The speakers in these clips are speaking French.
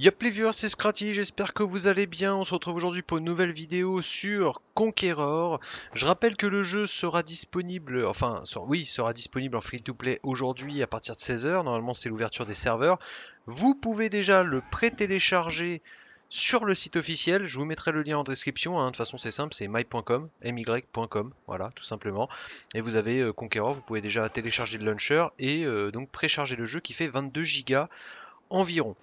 Yop les viewers, c'est Scratty, j'espère que vous allez bien. On se retrouve aujourd'hui pour une nouvelle vidéo sur Conqueror. Je rappelle que le jeu sera disponible, enfin, oui, sera disponible en free-to-play aujourd'hui à partir de 16h. Normalement, c'est l'ouverture des serveurs. Vous pouvez déjà le pré-télécharger sur le site officiel. Je vous mettrai le lien en description. Hein. De toute façon, c'est simple, c'est my.com, my.com, voilà, tout simplement. Et vous avez euh, Conqueror, vous pouvez déjà télécharger le launcher et euh, donc précharger le jeu qui fait 22 go environ.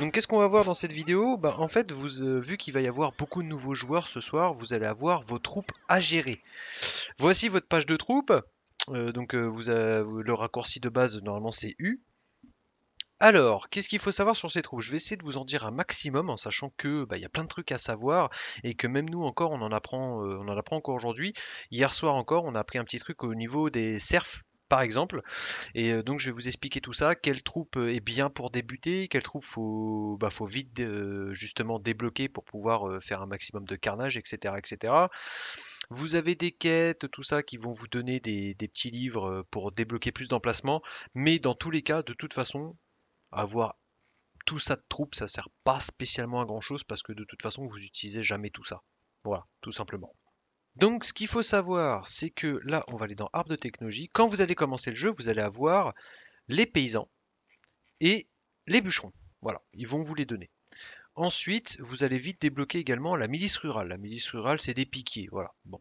Donc qu'est-ce qu'on va voir dans cette vidéo bah, En fait, vous, euh, vu qu'il va y avoir beaucoup de nouveaux joueurs ce soir, vous allez avoir vos troupes à gérer. Voici votre page de troupes. Euh, donc euh, vous avez, le raccourci de base, normalement c'est U. Alors, qu'est-ce qu'il faut savoir sur ces troupes Je vais essayer de vous en dire un maximum en sachant que bah, il y a plein de trucs à savoir et que même nous encore on en apprend, on en apprend encore aujourd'hui. Hier soir encore on a appris un petit truc au niveau des serfs par exemple. Et euh, donc je vais vous expliquer tout ça, quelle troupe euh, est bien pour débuter, quelle troupe faut, bah, vite euh, justement débloquer pour pouvoir faire un maximum de carnage, etc. etc. Vous avez des quêtes, tout ça, qui vont vous donner des, petits livres pour débloquer plus d'emplacements, mais dans tous les cas, de toute façon, avoir tout ça de troupe, ça sert pas spécialement à grand chose parce que de toute façon, vous n'utilisez jamais tout ça. Voilà, tout simplement. Donc ce qu'il faut savoir, c'est que là, on va aller dans Arbre de technologie. Quand vous allez commencer le jeu, vous allez avoir les paysans et les bûcherons. Voilà, ils vont vous les donner. Ensuite, vous allez vite débloquer également la milice rurale. La milice rurale, c'est des piquiers. Voilà. Bon.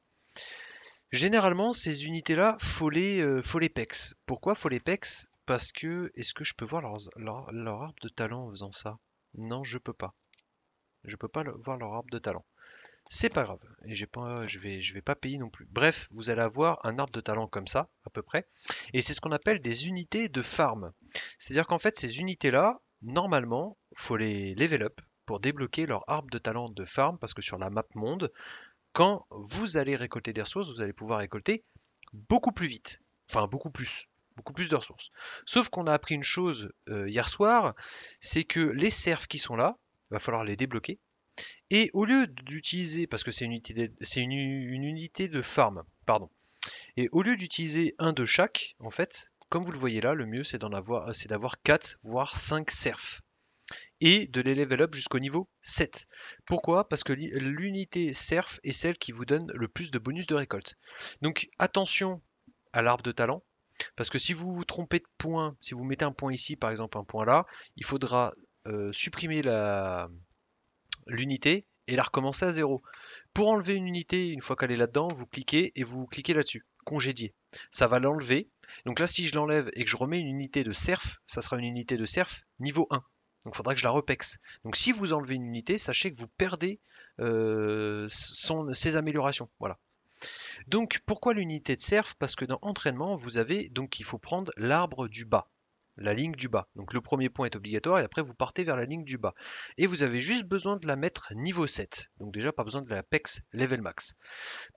Généralement, ces unités-là, il les, faut les euh, pex. Pourquoi faut les pex Parce que, est-ce que je peux voir leur, leur, arbre de talent en faisant ça Non, je peux pas. Je peux pas voir leur arbre de talent. C'est pas grave. Et j'ai je vais, je vais pas payer non plus. Bref, vous allez avoir un arbre de talent comme ça, à peu près. Et c'est ce qu'on appelle des unités de farm. C'est-à-dire qu'en fait, ces unités-là, normalement, faut les level up pour débloquer leur arbre de talent de farm, parce que sur la map monde, quand vous allez récolter des ressources, vous allez pouvoir récolter beaucoup plus vite. Enfin, beaucoup plus. Beaucoup plus de ressources. Sauf qu'on a appris une chose euh, hier soir, c'est que les serfs qui sont là, il va falloir les débloquer. Et au lieu d'utiliser, parce que c'est une, une, unité de farm, pardon, et au lieu d'utiliser un de chaque, en fait, comme vous le voyez là, le mieux c'est d'avoir 4 voire 5 serfs et de les level up jusqu'au niveau 7. Pourquoi Parce que l'unité serf est celle qui vous donne le plus de bonus de récolte. Donc attention à l'arbre de talent, parce que si vous vous trompez de point, si vous mettez un point ici par exemple, un point là, il faudra euh, supprimer la, l'unité et la recommencer à zéro. Pour enlever une unité, une fois qu'elle est là-dedans, vous cliquez et vous cliquez là-dessus, congédier. Ça va l'enlever. Donc là, si je l'enlève et que je remets une unité de cerf, ça sera une unité de cerf niveau 1. Donc il faudra que je la repexe. Donc si vous enlevez une unité, sachez que vous perdez euh, ses améliorations. Voilà. Donc pourquoi l'unité de cerf Parce que dans entraînement, vous avez donc il faut prendre l'arbre du bas la ligne du bas. Donc le premier point est obligatoire et après vous partez vers la ligne du bas. Et vous avez juste besoin de la mettre niveau 7. Donc déjà pas besoin de la PEX level max.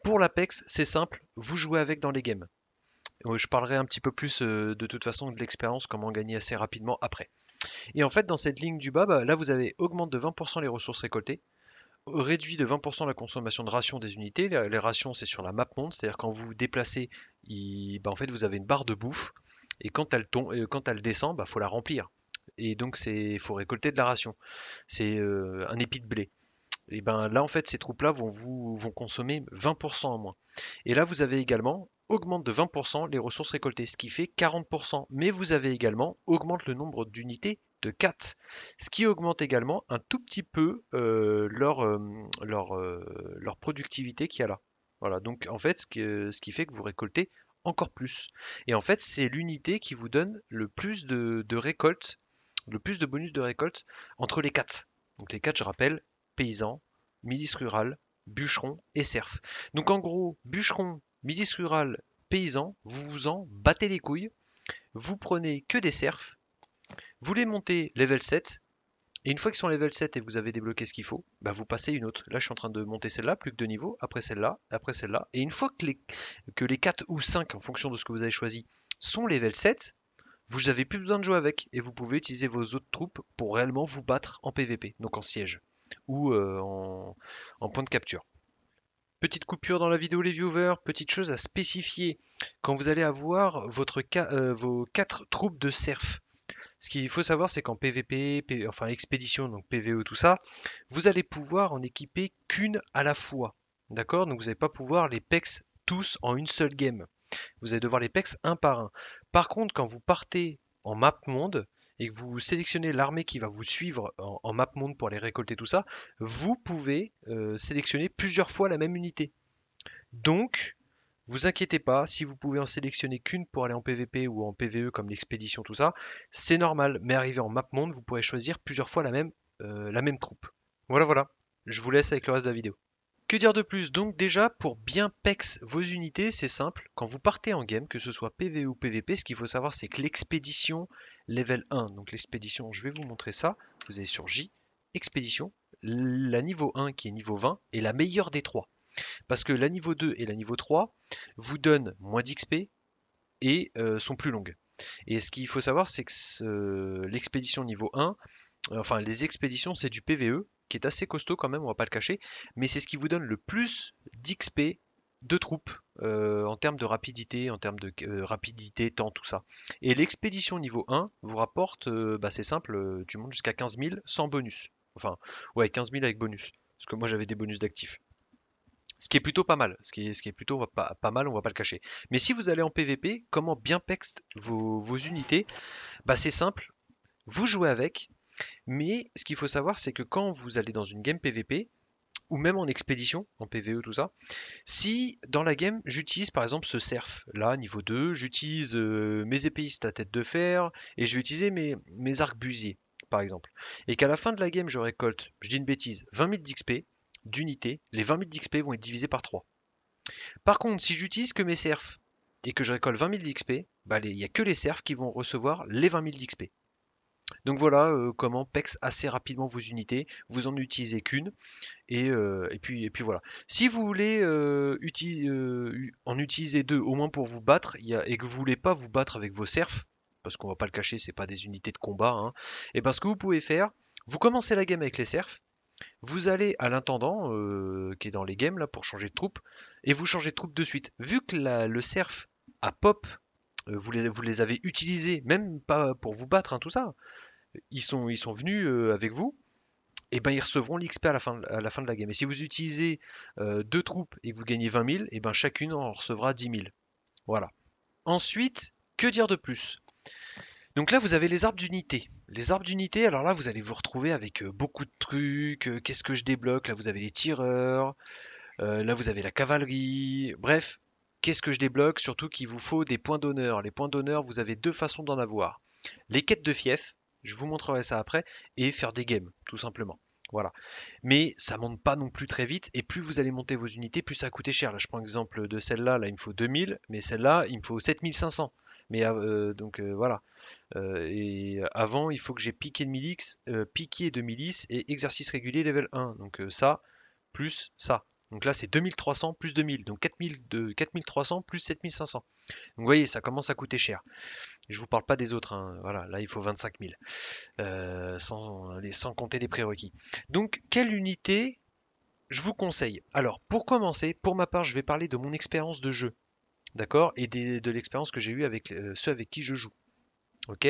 Pour l'Apex c'est simple, vous jouez avec dans les games. Euh, je parlerai un petit peu plus euh, de toute façon de l'expérience, comment gagner assez rapidement après. Et en fait, dans cette ligne du bas, bah, là vous avez augmente de 20% les ressources récoltées, réduit de 20% la consommation de rations des unités. Les rations, c'est sur la map monde, c'est-à-dire quand vous déplacez, bah, en fait, vous avez une barre de bouffe et quand elle, tombe, euh, quand elle descend, bah, faut la remplir. Et donc, il faut récolter de la ration. C'est euh, un épi de blé. Et ben là, en fait, ces troupes-là vont, vont consommer 20% en moins. Et là, vous avez également augmente de 20% les ressources récoltées, ce qui fait 40%. Mais vous avez également augmente le nombre d'unités de 4, ce qui augmente également un tout petit peu euh, leur, leur, leur productivité qu'il y a là. Voilà, donc en fait, ce, ce qui fait que vous récoltez encore plus. Et en fait, c'est l'unité qui vous donne le plus de, récolte, le plus de bonus de récolte entre les quatre. Donc les quatre, je rappelle, paysans, milice rurale, bûcheron et serf. Donc en gros, bûcheron, milice rurale, paysan, vous vous en battez les couilles, vous prenez que des cerfs. vous les montez level 7, et une fois qu'ils sont level 7 et que vous avez débloqué ce qu'il faut, bah, vous passez une autre. Là, je suis en train de monter celle-là, plus que deux niveaux, après celle-là, après celle-là. Et une fois que les, que les 4 ou 5, en fonction de ce que vous avez choisi, sont level 7, vous n'avez plus besoin de jouer avec. Et vous pouvez utiliser vos autres troupes pour réellement vous battre en PvP, donc en siège, ou euh, en, point de capture. Petite coupure dans la vidéo les viewers, petite chose à spécifier. Quand vous allez avoir votre, euh, vos 4 troupes de cerf, ce qu'il faut savoir, c'est qu'en PVP, enfin expédition, donc PVE, tout ça, vous allez pouvoir en équiper qu'une à la fois. D'accord Donc vous n'allez pas pouvoir les pex tous en une seule game. Vous allez devoir les pex un par un. Par contre, quand vous partez en map monde et que vous sélectionnez l'armée qui va vous suivre en, map monde pour aller récolter tout ça, vous pouvez euh, sélectionner plusieurs fois la même unité. Donc, vous inquiétez pas, si vous pouvez en sélectionner qu'une pour aller en PVP ou en PVE comme l'expédition, tout ça, c'est normal, mais arrivé en map monde, vous pourrez choisir plusieurs fois la même, euh, la même troupe. Voilà, voilà, je vous laisse avec le reste de la vidéo. Que dire de plus Donc déjà, pour bien pex vos unités, c'est simple, quand vous partez en game, que ce soit PVE ou PVP, ce qu'il faut savoir c'est que l'expédition level 1, donc l'expédition, je vais vous montrer ça, vous allez sur J, expédition, la niveau 1 qui est niveau 20, est la meilleure des trois. Parce que la niveau 2 et la niveau 3 vous donnent moins d'XP et euh, sont plus longues. Et ce qu'il faut savoir, c'est que l'expédition niveau 1, euh, enfin les expéditions, c'est du PVE, qui est assez costaud quand même, on va pas le cacher, mais c'est ce qui vous donne le plus d'XP de troupes euh, en termes de rapidité, en termes de rapidité, temps, tout ça. Et l'expédition niveau 1 vous rapporte, bah c'est simple, tu montes jusqu'à 15 000 sans bonus. Enfin, ouais, 15 000 avec bonus. Parce que moi j'avais des bonus d'actifs. Ce qui est plutôt pas mal. Ce qui est, plutôt pas, mal, on va pas le cacher. Mais si vous allez en PVP, comment bien pexte vos, unités Bah c'est simple, vous jouez avec. Mais ce qu'il faut savoir, c'est que quand vous allez dans une game PVP, ou même en expédition, en PVE, tout ça, si dans la game j'utilise par exemple ce cerf, là niveau 2, j'utilise euh, mes épéistes à tête de fer, et je vais utiliser mes, mes arcs busiers, par exemple, et qu'à la fin de la game je récolte, je dis une bêtise, 20 000 d'XP, d'unités, les 20 000 d'XP vont être divisés par 3. Par contre, si j'utilise que mes serfs et que je récolte 20 000 d'XP, il n'y a que les serfs qui vont recevoir les 20 000 d'XP. Donc voilà euh, comment PEX assez rapidement vos unités, vous en utilisez qu'une, et, euh, puis, et puis voilà. Si vous voulez euh, en utiliser deux, au moins pour vous battre, et que vous voulez pas vous battre avec vos serfs, parce qu'on va pas le cacher, c'est pas des unités de combat, hein, et bien ce que vous pouvez faire, vous commencez la game avec les serfs, vous allez à l'intendant euh, qui est dans les games là pour changer de troupe et vous changez de troupe de suite. Vu que le cerf a pop, euh, vous, les, avez utilisés, même pas pour vous battre, hein, tout ça. Ils sont, ils sont venus euh, avec vous. Et eh ben ils recevront l'XP à, la fin de, à la fin de la game. Et si vous utilisez deux troupes et que vous gagnez 20 000, et ben chacune en recevra 10 000. Voilà. Ensuite, que dire de plus donc là, vous avez les arbres d'unité. Les arbres d'unité, alors là, vous allez vous retrouver avec euh, beaucoup de trucs. Euh, qu'est-ce que je débloque Là, vous avez les tireurs. Euh, là, vous avez la cavalerie. Bref, qu'est-ce que je débloque Surtout qu'il vous faut des points d'honneur. Les points d'honneur, vous avez deux façons d'en avoir. Les quêtes de fief, je vous montrerai ça après, et faire des games, tout simplement. Voilà. Mais ça monte pas non plus très vite, et plus vous allez monter vos unités, plus ça va coûter cher. Là, je prends l'exemple de celle-là, là, il me faut 2000, mais celle-là, il me faut 7500. Mais euh, donc euh, voilà. Euh, et avant, il faut que j'ai piqué de X piqué de et exercice régulier level 1. Donc ça, plus ça. Donc là, c'est 2300 plus 2000, donc 4000 de 4300 plus 7500. Donc vous voyez, ça commence à coûter cher. Je vous parle pas des autres, hein. voilà, là il faut 25 000, sans, sans compter les prérequis. Donc, quelle unité je vous conseille Alors, pour commencer, pour ma part, je vais parler de mon expérience de jeu d'accord, et de l'expérience que j'ai eue avec euh, ceux avec qui je joue. Ok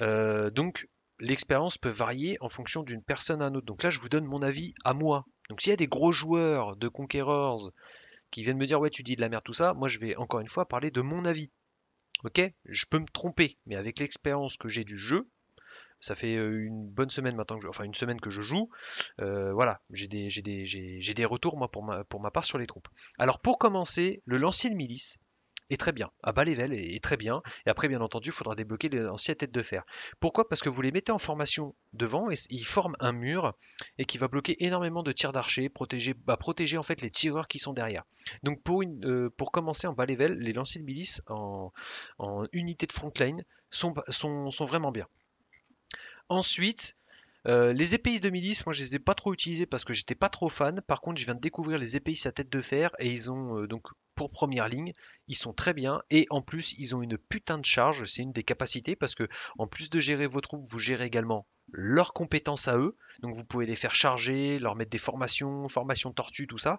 euh, Donc l'expérience peut varier en fonction d'une personne à une autre. Donc là, je vous donne mon avis à moi. Donc s'il y a des gros joueurs de Conquerors qui viennent me dire ouais tu dis de la merde tout ça, moi je vais encore une fois parler de mon avis. Ok Je peux me tromper, mais avec l'expérience que j'ai du jeu, ça fait euh, une bonne semaine maintenant, que je, enfin une semaine que je joue. Euh, voilà, j'ai des, retours moi pour ma, part sur les troupes. Alors pour commencer, le lancier de milice est très bien. À bas level est très bien. Et après, bien entendu, il faudra débloquer les lanciers à tête de fer. Pourquoi Parce que vous les mettez en formation devant et ils forment un mur et qui va bloquer énormément de tirs d'archers, protéger, bah, protéger en fait les tireurs qui sont derrière. Donc pour, euh, commencer en bas level, les lanciers de milice en, unité de frontline sont vraiment bien. Ensuite, euh, les épéistes de milice, moi je les ai pas trop utilisés parce que j'étais pas trop fan. Par contre, je viens de découvrir les épéistes à tête de fer et ils ont euh, donc pour première ligne, ils sont très bien et en plus ils ont une putain de charge. C'est une des capacités parce que en plus de gérer vos troupes, vous gérez également leurs compétences à eux. Donc vous pouvez les faire charger, leur mettre des formations, formations tortues, tout ça.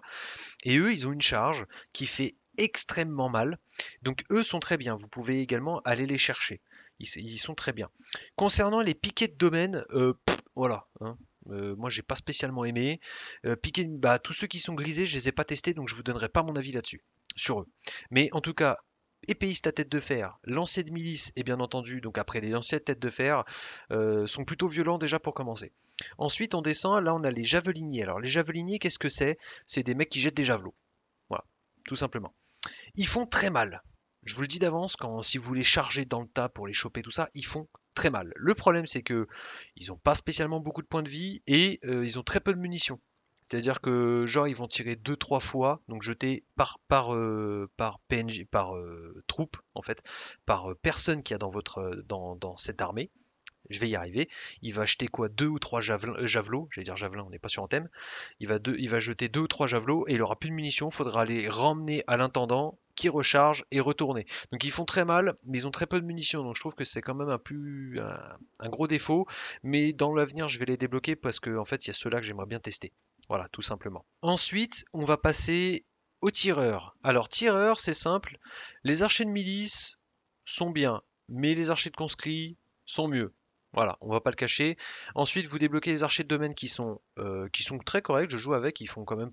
Et eux, ils ont une charge qui fait extrêmement mal. Donc eux sont très bien, vous pouvez également aller les chercher. Ils, sont très bien. Concernant les piquets de domaine, euh, voilà. Hein. Euh, moi j'ai pas spécialement aimé. Euh, piquets, bah, tous ceux qui sont grisés, je les ai pas testés, donc je vous donnerai pas mon avis là-dessus, sur eux. Mais en tout cas, épéiste à tête de fer, lancer de milice, et bien entendu, donc après les lancers de tête de fer, euh, sont plutôt violents déjà pour commencer. Ensuite, on descend, là on a les javeliniers. Alors les javeliniers, qu'est-ce que c'est C'est des mecs qui jettent des javelots. Voilà, tout simplement. Ils font très mal. Je vous le dis d'avance, quand si vous voulez charger dans le tas pour les choper, tout ça, ils font très mal. Le problème, c'est que ils n'ont pas spécialement beaucoup de points de vie et euh, ils ont très peu de munitions. C'est-à-dire que genre ils vont tirer 2-3 fois, donc jeter par par euh, par par euh, troupe en fait, par personne qui a dans votre dans cette armée je vais y arriver. Il va acheter quoi Deux ou trois euh, javelots, j'allais dire javelin, on n'est pas sur un thème. Il va, il va jeter deux ou trois javelots et il aura plus de munitions, il faudra les ramener à l'intendant qui recharge et retourner. Donc ils font très mal, mais ils ont très peu de munitions, donc je trouve que c'est quand même un, plus, un, gros défaut. Mais dans l'avenir, je vais les débloquer parce qu'en en fait, il y a ceux-là que j'aimerais bien tester. Voilà, tout simplement. Ensuite, on va passer aux tireurs. Alors, tireurs, c'est simple. Les archers de milice sont bien, mais les archers de conscrits sont mieux. Voilà, on va pas le cacher. Ensuite, vous débloquez les archers de domaine qui sont, euh, qui sont très corrects. Je joue avec, ils font quand même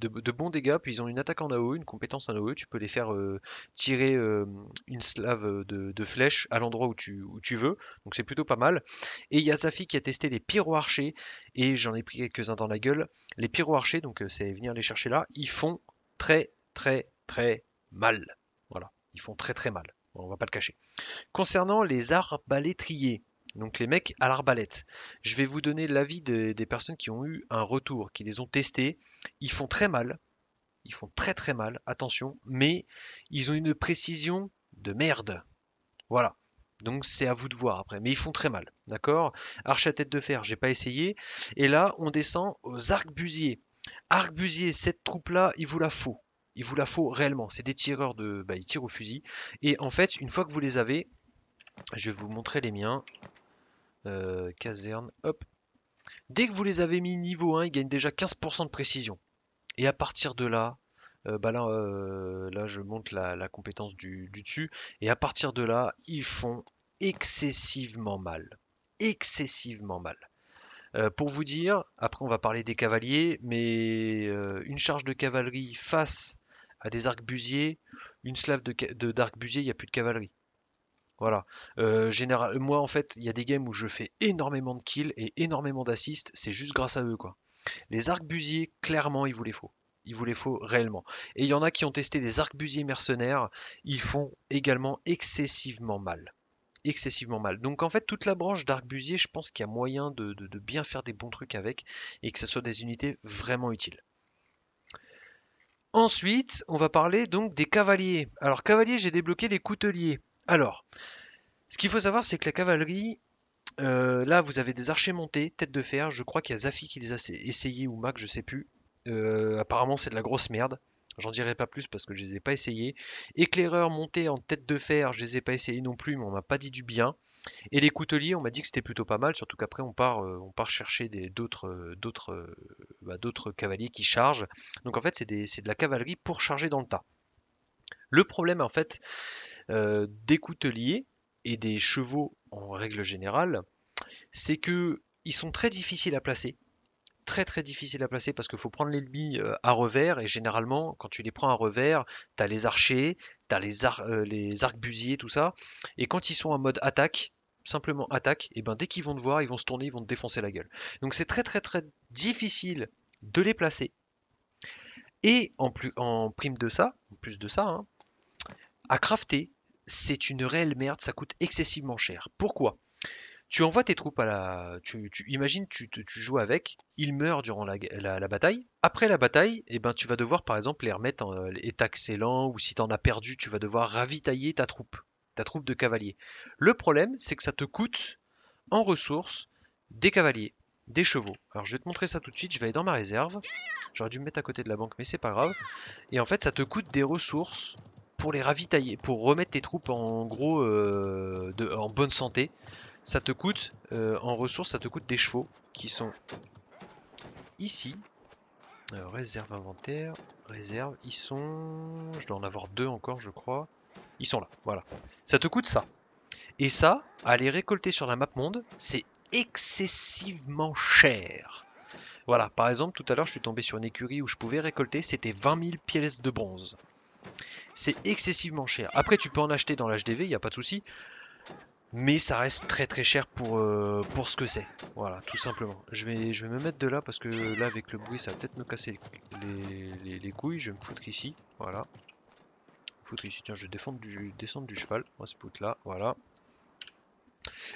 de, bons dégâts. Puis ils ont une attaque en AOE, une compétence en AOE. Tu peux les faire euh, tirer euh, une slave de, flèche à l'endroit où tu, tu veux. Donc c'est plutôt pas mal. Et il y a Zafi qui a testé les pyroarchers. archers Et j'en ai pris quelques-uns dans la gueule. Les pyroarchers, archers donc c'est venir les chercher là, ils font très très très mal. Voilà, ils font très très mal. on va pas le cacher. Concernant les arbalétriers, donc les mecs à l'arbalète. Je vais vous donner l'avis des, personnes qui ont eu un retour, qui les ont testés. Ils font très mal. Ils font très très mal, attention. Mais ils ont une précision de merde. Voilà. Donc c'est à vous de voir après. Mais ils font très mal. D'accord Arche à tête de fer, j'ai pas essayé. Et là, on descend aux arquebusiers. Arquebusiers, cette troupe-là, il vous la faut. Il vous la faut réellement. C'est des tireurs de... Bah, ils tirent au fusil. Et en fait, une fois que vous les avez... Je vais vous montrer les miens. Euh, caserne, hop. Dès que vous les avez mis niveau 1, ils gagnent déjà 15% de précision. Et à partir de là, euh, bah là, euh, là, je monte la, compétence du, dessus. Et à partir de là, ils font excessivement mal. Excessivement mal. pour vous dire, après on va parler des cavaliers, mais une charge de cavalerie face à des arquebusiers, une slave de, il n'y a plus de cavalerie. Voilà. Euh, général, euh, moi en fait, il y a des games où je fais énormément de kills et énormément d'assists, c'est juste grâce à eux quoi. Les arquebusiers clairement, il vous les faut. Il vous les faut réellement. Et il y en a qui ont testé les arquebusiers mercenaires, ils font également excessivement mal. Excessivement mal. Donc en fait, toute la branche darc je pense qu'il y a moyen de, de bien faire des bons trucs avec et que ce soit des unités vraiment utiles. Ensuite, on va parler donc des cavaliers. Alors cavaliers, j'ai débloqué les couteliers. Alors, ce qu'il faut savoir, c'est que la cavalerie, euh, là, vous avez des archers montés, tête de fer. Je crois qu'il y a Zafi qui les a essayés ou Mac, je sais plus. Euh, apparemment, c'est de la grosse merde. J'en dirai pas plus parce que je les ai pas essayés. Éclaireurs montés en tête de fer, je les ai pas essayés non plus, mais on m'a pas dit du bien. Et les couteliers, on m'a dit que c'était plutôt pas mal, surtout qu'après on part, euh, on part chercher d'autres, d'autres, bah, d'autres cavaliers qui chargent. Donc en fait, c'est de la cavalerie pour charger dans le tas. Le problème, en fait, euh, des couteliers et des chevaux en règle générale, c'est que ils sont très difficiles à placer. Très très difficiles à placer parce qu'il faut prendre l'ennemi euh, à revers et généralement quand tu les prends à revers, tu as les archers, tu as les, ar euh, les arcs-busiers, tout ça. Et quand ils sont en mode attaque, simplement attaque, et ben dès qu'ils vont te voir, ils vont se tourner, ils vont te défoncer la gueule. Donc c'est très très très difficile de les placer. Et en, plus, en prime de ça, en plus de ça, hein, à crafter, c'est une réelle merde, ça coûte excessivement cher. Pourquoi Tu envoies tes troupes à la... Tu, tu imagines, tu, joues avec, ils meurent durant la, bataille. Après la bataille, eh ben, tu vas devoir par exemple les remettre en état excellent, ou si t'en as perdu, tu vas devoir ravitailler ta troupe, ta troupe de cavaliers. Le problème, c'est que ça te coûte en ressources des cavaliers, des chevaux. Alors je vais te montrer ça tout de suite, je vais aller dans ma réserve. J'aurais dû me mettre à côté de la banque, mais c'est pas grave. Et en fait, ça te coûte des ressources pour les ravitailler, pour remettre tes troupes en gros euh, en bonne santé, ça te coûte euh, en ressources, ça te coûte des chevaux qui sont ici. réserve inventaire, réserve, ils sont, je dois en avoir deux encore, je crois. Ils sont là, voilà. Ça te coûte ça. Et ça, à les récolter sur la map monde, c'est excessivement cher. Voilà, par exemple, tout à l'heure, je suis tombé sur une écurie où je pouvais récolter, c'était 20 000 pièces de bronze. C'est excessivement cher. Après, tu peux en acheter dans l'HDV, il n'y a pas de souci. Mais ça reste très très cher pour, euh, pour ce que c'est. Voilà, tout simplement. Je vais, je vais me mettre de là parce que là, avec le bruit, ça va peut-être me casser les, couilles. Je vais me foutre ici. Voilà. Foutre ici. Tiens, je vais du, descendre du cheval. On va se là. Voilà.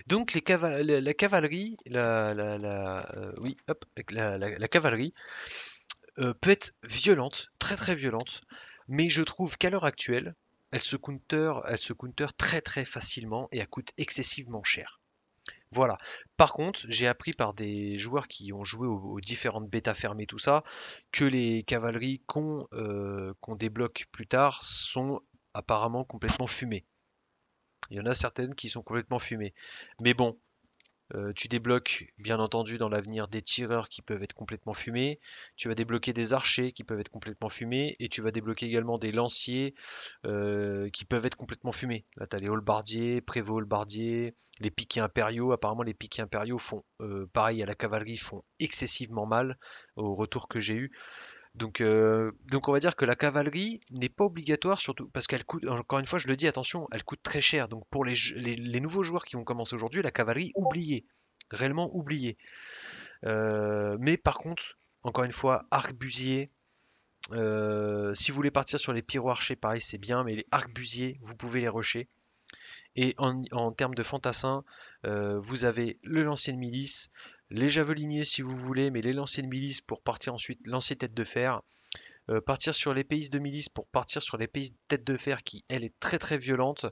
Donc la, cavalerie, la, euh, oui, hop, la, cavalerie euh, peut être violente, très très violente. Mais je trouve qu'à l'heure actuelle, elle se, counter, elle se counter très très facilement et elle coûte excessivement cher. Voilà. Par contre, j'ai appris par des joueurs qui ont joué aux, différentes bêtas fermées, tout ça, que les cavaleries euh, qu'on débloque plus tard sont apparemment complètement fumées. Il y en a certaines qui sont complètement fumées. Mais bon, euh, tu débloques, bien entendu, dans l'avenir des tireurs qui peuvent être complètement fumés. Tu vas débloquer des archers qui peuvent être complètement fumés. Et tu vas débloquer également des lanciers euh, qui peuvent être complètement fumés. Là, tu as les halbardiers, prévôt halbardiers, les piquets impériaux. Apparemment, les piquets impériaux font, euh, pareil à la cavalerie, font excessivement mal au retour que j'ai eu. Donc, euh, donc on va dire que la cavalerie n'est pas obligatoire, surtout parce qu'elle coûte, encore une fois, je le dis, attention, elle coûte très cher. Donc pour les, nouveaux joueurs qui vont commencer aujourd'hui, la cavalerie oubliée, réellement oubliée. Euh, mais par contre, encore une fois, arc-busier, euh, si vous voulez partir sur les pyro-archers, pareil, c'est bien, mais les arc-busiers, vous pouvez les rusher. Et en, en termes de fantassins, vous avez le lancier de milice, les javeliniers si vous voulez, mais les lancers de milice pour partir ensuite lancer tête de fer. Euh, partir sur les payses de milice pour partir sur les payses de tête de fer qui, elle, est très très violente.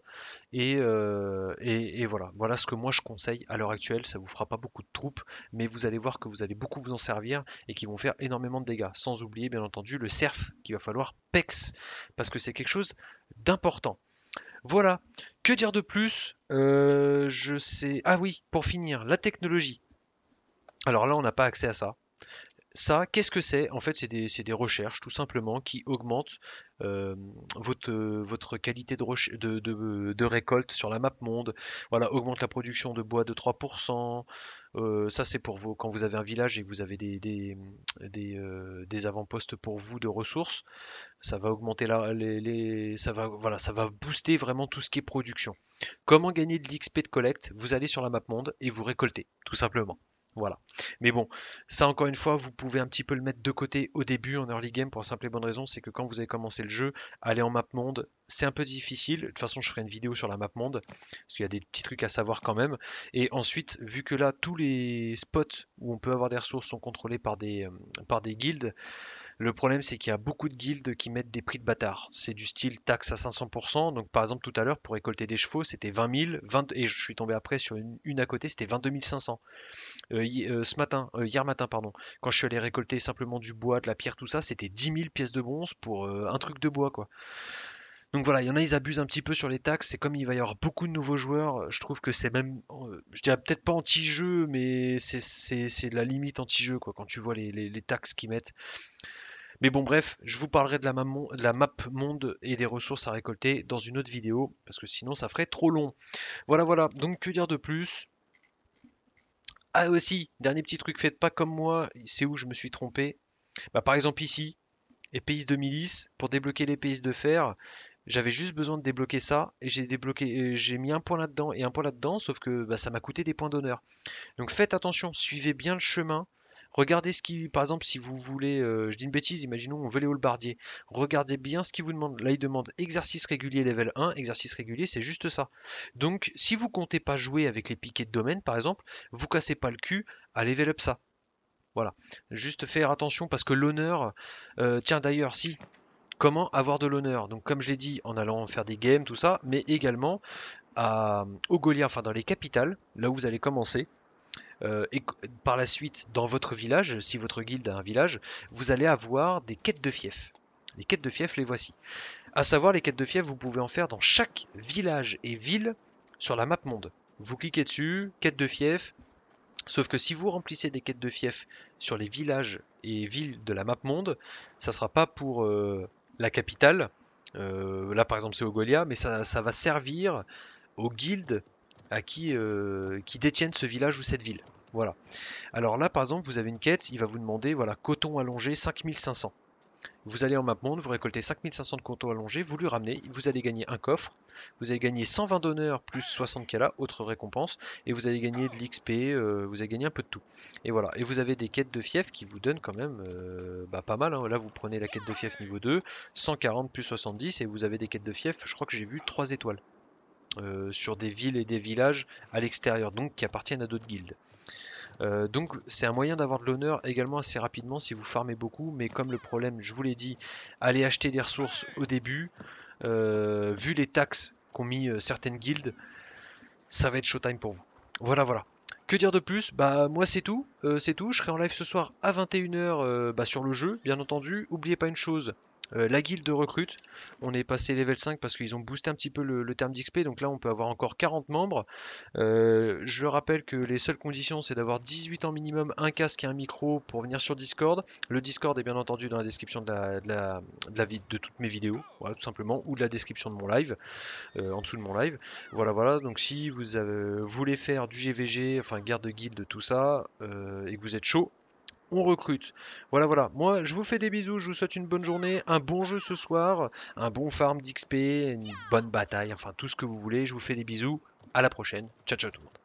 Euh, et, voilà, voilà ce que moi je conseille à l'heure actuelle. Ça vous fera pas beaucoup de troupes, mais vous allez voir que vous allez beaucoup vous en servir et qui vont faire énormément de dégâts. Sans oublier, bien entendu, le cerf qu'il va falloir pex parce que c'est quelque chose d'important. Voilà, que dire de plus euh, Je sais. Ah oui, pour finir, la technologie. Alors là, on n'a pas accès à ça. Ça, qu'est-ce que c'est En fait, c'est des, recherches, tout simplement, qui augmentent euh, votre, qualité de, récolte sur la map monde. Voilà, augmente la production de bois de 3%. Euh, ça, c'est pour vous quand vous avez un village et vous avez euh, des, avant-postes pour vous de ressources. Ça va augmenter la, les, ça va, voilà, ça va booster vraiment tout ce qui est production. Comment gagner de l'XP de collecte Vous allez sur la map monde et vous récoltez, tout simplement. Voilà. Mais bon, ça encore une fois, vous pouvez un petit peu le mettre de côté au début en early game pour la simple et bonne raison, c'est que quand vous avez commencé le jeu, aller en map monde, c'est un peu difficile. De toute façon, je ferai une vidéo sur la map monde, parce qu'il y a des petits trucs à savoir quand même. Et ensuite, vu que là, tous les spots où on peut avoir des ressources sont contrôlés par des, euh, par des guildes, le problème, c'est qu'il y a beaucoup de guildes qui mettent des prix de bâtard. C'est du style taxe à 500%. Donc, par exemple, tout à l'heure, pour récolter des chevaux, c'était 20 000. Et je suis tombé après sur une, à côté, c'était 22 500. Euh, euh, ce matin, euh, hier matin, pardon, quand je suis allé récolter simplement du bois, de la pierre, tout ça, c'était 10 000 pièces de bronze pour un truc de bois, quoi. Donc voilà, il y en a, ils abusent un petit peu sur les taxes, et comme il va y avoir beaucoup de nouveaux joueurs, je trouve que c'est même, je dirais peut-être pas anti-jeu, mais c'est de la limite anti-jeu, quoi, quand tu vois les, les taxes qu'ils mettent. Mais bon, bref, je vous parlerai de la, map monde et des ressources à récolter dans une autre vidéo, parce que sinon ça ferait trop long. Voilà, voilà, donc que dire de plus ah aussi, dernier petit truc, faites pas comme moi, c'est où je me suis trompé. Bah, par exemple ici, pays de milice, pour débloquer les l'épaisse de fer, j'avais juste besoin de débloquer ça, et j'ai débloqué, j'ai mis un point là-dedans et un point là-dedans, sauf que bah, ça m'a coûté des points d'honneur. Donc faites attention, suivez bien le chemin, Regardez ce qui, par exemple, si vous voulez, euh, je dis une bêtise, imaginons on veut les Regardez bien ce qui vous demande. Là, il demande exercice régulier level 1, exercice régulier, c'est juste ça. Donc, si vous comptez pas jouer avec les piquets de domaine, par exemple, vous cassez pas le cul à level up ça. Voilà. Juste faire attention parce que l'honneur. Euh, tiens d'ailleurs, si. Comment avoir de l'honneur Donc comme je l'ai dit, en allant faire des games, tout ça, mais également au Goliath, enfin dans les capitales, là où vous allez commencer. Euh, et par la suite, dans votre village, si votre guilde a un village, vous allez avoir des quêtes de fief. Les quêtes de fief, les voici. À savoir, les quêtes de fief, vous pouvez en faire dans chaque village et ville sur la map monde. Vous cliquez dessus, quête de fief. Sauf que si vous remplissez des quêtes de fief sur les villages et villes de la map monde, ça ne sera pas pour euh, la capitale. Euh, là, par exemple, c'est Golia, mais ça, ça va servir aux guildes à qui, euh, qui détiennent ce village ou cette ville. Voilà. Alors là, par exemple, vous avez une quête, il va vous demander, voilà, coton allongé 5500. Vous allez en map monde, vous récoltez 5500 de coton allongé, vous lui ramenez, vous allez gagner un coffre, vous allez gagner 120 d'honneur plus 60 kala, autre récompense, et vous allez gagner de l'XP, euh, vous allez gagner un peu de tout. Et voilà, et vous avez des quêtes de fief qui vous donnent quand même euh, bah, pas mal. Hein. Là, vous prenez la quête de fief niveau 2, 140 plus 70, et vous avez des quêtes de fief, je crois que j'ai vu 3 étoiles. Euh, sur des villes et des villages à l'extérieur, donc qui appartiennent à d'autres guildes. Euh, donc c'est un moyen d'avoir de l'honneur également assez rapidement si vous farmez beaucoup, mais comme le problème, je vous l'ai dit, allez acheter des ressources au début, euh, vu les taxes qu'ont mis certaines guildes, ça va être showtime pour vous. Voilà, voilà. Que dire de plus Bah moi c'est tout, c'est tout, je serai en live ce soir à 21h bah, sur le jeu, bien entendu. Oubliez pas une chose, euh, la guilde de recrute, on est passé level 5 parce qu'ils ont boosté un petit peu le, terme d'XP, donc là on peut avoir encore 40 membres. Je euh, je rappelle que les seules conditions c'est d'avoir 18 ans minimum, un casque et un micro pour venir sur Discord. Le Discord est bien entendu dans la description de, la, de, de, toutes mes vidéos, voilà, tout simplement, ou de la description de mon live, euh, en dessous de mon live. Voilà, voilà, donc si vous voulez faire du GVG, enfin guerre de guilde, tout ça, et que vous êtes chaud, on recrute. Voilà, voilà. Moi, je vous fais des bisous, je vous souhaite une bonne journée, un bon jeu ce soir, un bon farm d'XP, une bonne bataille, enfin tout ce que vous voulez. Je vous fais des bisous, à la prochaine. Ciao, ciao tout le monde.